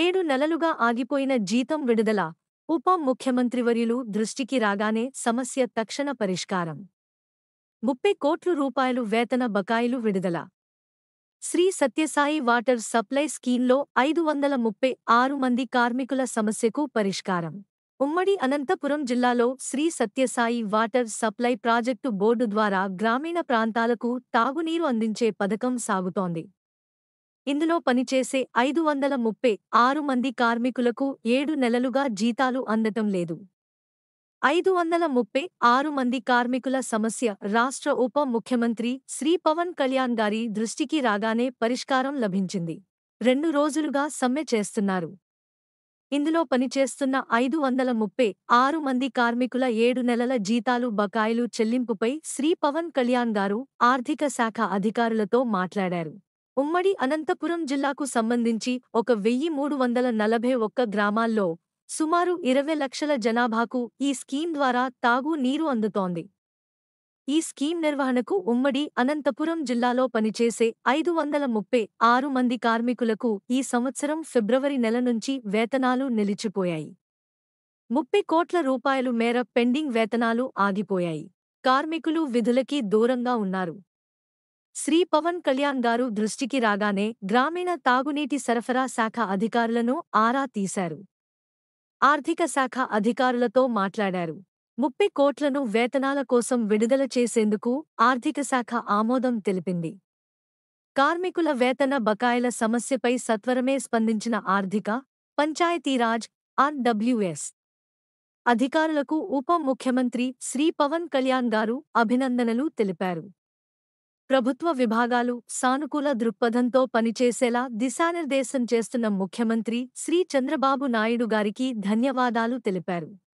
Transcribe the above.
ఏడు నెలలుగా ఆగిపోయిన జీతం విడుదల ఉప ముఖ్యమంత్రివర్యులు దృష్టికి రాగానే సమస్య తక్షణ పరిష్కారం ముప్పై కోట్లు రూపాయలు వేతన బకాయిలు విడుదల శ్రీ సత్యసాయి వాటర్ సప్లై స్కీమ్లో ఐదు వందల ముప్పై ఆరు మంది కార్మికుల సమస్యకు పరిష్కారం ఉమ్మడి అనంతపురం జిల్లాలో Sri Sathya Sai water supply project board ద్వారా గ్రామీణ ప్రాంతాలకు తాగునీరు అందించే పథకం సాగుతోంది ఇందులో పనిచేసే ఐదు వందల ముప్పై ఆరు మంది కార్మికులకు ఏడు నెలలుగా జీతాలు అందటం లేదు ఐదు వందల ముప్పై ఆరు మంది కార్మికుల సమస్య రాష్ట్ర ఉప ముఖ్యమంత్రి శ్రీ పవన్ కళ్యాణ్ గారి దృష్టికి రాగానే పరిష్కారం లభించింది రెండు రోజులుగా సమ్మె చేస్తున్నారు ఇందులో పనిచేస్తున్న ఐదు వందల ముప్పై ఆరు మంది కార్మికుల ఏడు నెలల జీతాలు బకాయిలు చెల్లింపుపై శ్రీ పవన్ కళ్యాణ్ గారు ఆర్థిక శాఖ అధికారులతో మాట్లాడారు ఉమ్మడి అనంతపురం జిల్లాకు సంబంధించి ఒక వెయ్యి మూడు వందల నలభై ఒక్క గ్రామాల్లో సుమారు ఇరవై లక్షల జనాభాకు ఈ స్కీమ్ ద్వారా తాగు నీరు అందుతోంది ఈ స్కీమ్ నిర్వహణకు ఉమ్మడి అనంతపురం జిల్లాలో పనిచేసే ఐదు వందల ముప్పై ఆరు మంది కార్మికులకు ఈ సంవత్సరం ఫిబ్రవరి నెల నుంచి వేతనాలు నిలిచిపోయాయి ముప్పై కోట్ల రూపాయలు మేర పెండింగ్ వేతనాలు ఆగిపోయాయి కార్మికులు విధులకి దూరంగా ఉన్నారు శ్రీ పవన్ కళ్యాణ్ గారు దృష్టికి రాగానే గ్రామీణ తాగునీటి సరఫరా శాఖ అధికారులను ఆరా తీశారు ఆర్థిక శాఖ అధికారులతో మాట్లాడారు ముప్పై కోట్లను వేతనాల కోసం విడుదల చేసేందుకు ఆర్థిక శాఖ ఆమోదం తెలిపింది కార్మికుల వేతన బకాయిల సమస్యపై సత్వరమే స్పందించిన ఆర్థిక పంచాయతీరాజ్ ఆర్డబ్ల్యూఎస్ అధికారులకు ఉప ముఖ్యమంత్రి శ్రీ పవన్ కళ్యాణ్ గారు అభినందనలు తెలిపారు ప్రభుత్వ విభాగాలు సానుకూల దృక్పథంతో పనిచేసేలా దిశానిర్దేశం చేస్తున్న ముఖ్యమంత్రి శ్రీ చంద్రబాబు నాయుడు గారికి ధన్యవాదాలు తెలిపారు